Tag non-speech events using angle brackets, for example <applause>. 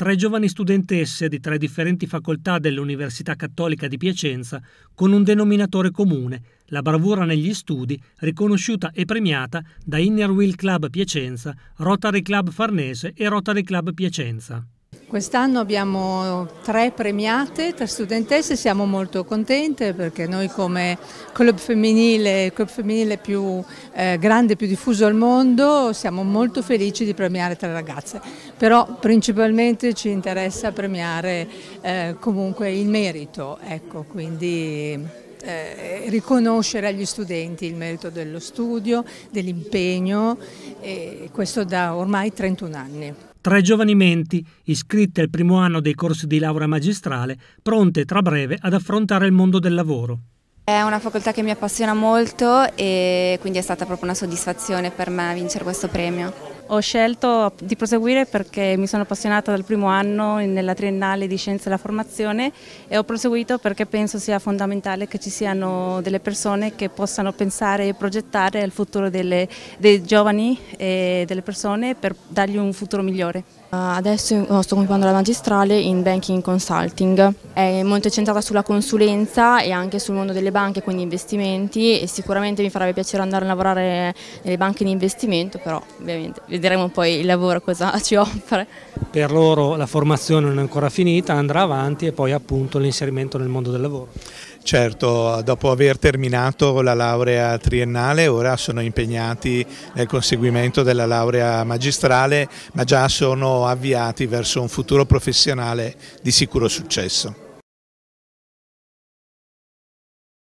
tre giovani studentesse di tre differenti facoltà dell'Università Cattolica di Piacenza con un denominatore comune, la bravura negli studi riconosciuta e premiata da Inner Wheel Club Piacenza, Rotary Club Farnese e Rotary Club Piacenza. Quest'anno abbiamo tre premiate, tre studentesse, siamo molto contente perché noi come club femminile, il club femminile più eh, grande, più diffuso al mondo, siamo molto felici di premiare tre ragazze, però principalmente ci interessa premiare eh, comunque il merito, ecco, quindi... Eh, riconoscere agli studenti il merito dello studio, dell'impegno, questo da ormai 31 anni tre giovani menti iscritte al primo anno dei corsi di laurea magistrale, pronte tra breve ad affrontare il mondo del lavoro. È una facoltà che mi appassiona molto e quindi è stata proprio una soddisfazione per me vincere questo premio. Ho scelto di proseguire perché mi sono appassionata dal primo anno nella triennale di Scienze della Formazione e ho proseguito perché penso sia fondamentale che ci siano delle persone che possano pensare e progettare il futuro delle, dei giovani e delle persone per dargli un futuro migliore. Eh, adesso oh, sto continuando la magistrale in banking consulting, è molto centrata sulla consulenza e anche sul mondo delle banche, quindi investimenti e sicuramente mi farebbe piacere andare a lavorare nelle banche di investimento, però ovviamente vedremo poi il lavoro cosa <laughs> ci offre. Per loro la formazione non è ancora finita, andrà avanti e poi appunto l'inserimento nel mondo del lavoro. Certo, dopo aver terminato la laurea triennale ora sono impegnati nel conseguimento della laurea magistrale ma già sono avviati verso un futuro professionale di sicuro successo.